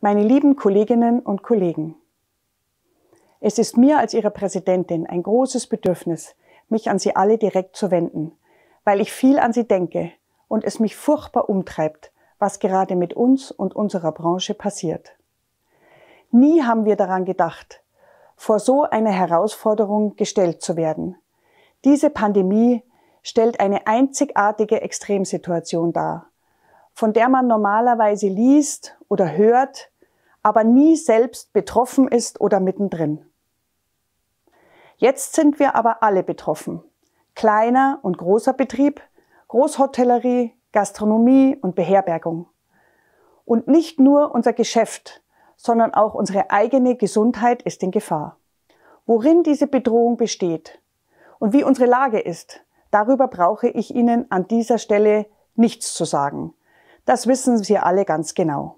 Meine lieben Kolleginnen und Kollegen, es ist mir als Ihre Präsidentin ein großes Bedürfnis, mich an Sie alle direkt zu wenden, weil ich viel an Sie denke und es mich furchtbar umtreibt, was gerade mit uns und unserer Branche passiert. Nie haben wir daran gedacht, vor so einer Herausforderung gestellt zu werden. Diese Pandemie stellt eine einzigartige Extremsituation dar von der man normalerweise liest oder hört, aber nie selbst betroffen ist oder mittendrin. Jetzt sind wir aber alle betroffen. Kleiner und großer Betrieb, Großhotellerie, Gastronomie und Beherbergung. Und nicht nur unser Geschäft, sondern auch unsere eigene Gesundheit ist in Gefahr. Worin diese Bedrohung besteht und wie unsere Lage ist, darüber brauche ich Ihnen an dieser Stelle nichts zu sagen. Das wissen Sie alle ganz genau.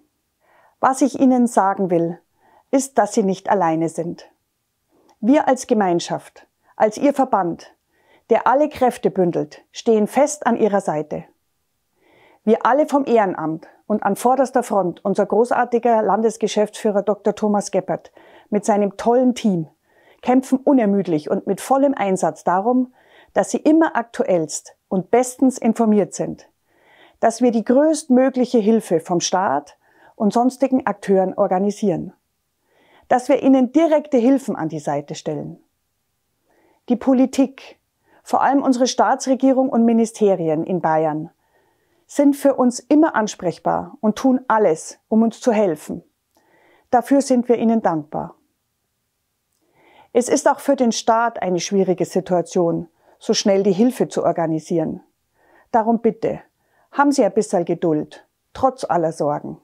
Was ich Ihnen sagen will, ist, dass Sie nicht alleine sind. Wir als Gemeinschaft, als Ihr Verband, der alle Kräfte bündelt, stehen fest an Ihrer Seite. Wir alle vom Ehrenamt und an vorderster Front unser großartiger Landesgeschäftsführer Dr. Thomas Geppert mit seinem tollen Team kämpfen unermüdlich und mit vollem Einsatz darum, dass Sie immer aktuellst und bestens informiert sind, dass wir die größtmögliche Hilfe vom Staat und sonstigen Akteuren organisieren, dass wir ihnen direkte Hilfen an die Seite stellen. Die Politik, vor allem unsere Staatsregierung und Ministerien in Bayern, sind für uns immer ansprechbar und tun alles, um uns zu helfen. Dafür sind wir ihnen dankbar. Es ist auch für den Staat eine schwierige Situation, so schnell die Hilfe zu organisieren. Darum bitte, haben Sie ein bisschen Geduld, trotz aller Sorgen.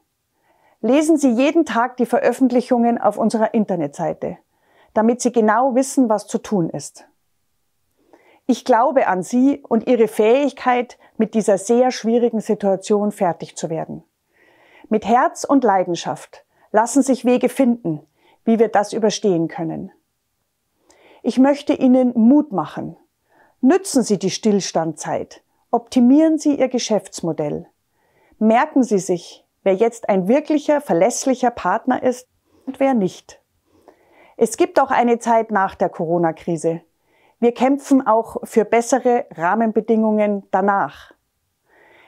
Lesen Sie jeden Tag die Veröffentlichungen auf unserer Internetseite, damit Sie genau wissen, was zu tun ist. Ich glaube an Sie und Ihre Fähigkeit, mit dieser sehr schwierigen Situation fertig zu werden. Mit Herz und Leidenschaft lassen sich Wege finden, wie wir das überstehen können. Ich möchte Ihnen Mut machen. Nützen Sie die Stillstandzeit, Optimieren Sie Ihr Geschäftsmodell. Merken Sie sich, wer jetzt ein wirklicher, verlässlicher Partner ist und wer nicht. Es gibt auch eine Zeit nach der Corona-Krise. Wir kämpfen auch für bessere Rahmenbedingungen danach.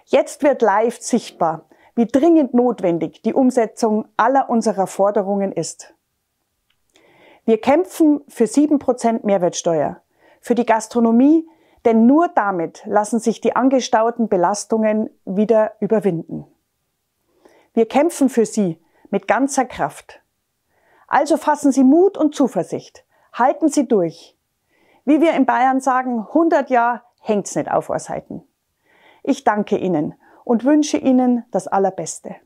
Jetzt wird live sichtbar, wie dringend notwendig die Umsetzung aller unserer Forderungen ist. Wir kämpfen für 7% Mehrwertsteuer, für die Gastronomie denn nur damit lassen sich die angestauten Belastungen wieder überwinden. Wir kämpfen für Sie mit ganzer Kraft. Also fassen Sie Mut und Zuversicht. Halten Sie durch. Wie wir in Bayern sagen, 100 Jahre hängt's nicht auf Ohrseiten. Ich danke Ihnen und wünsche Ihnen das Allerbeste.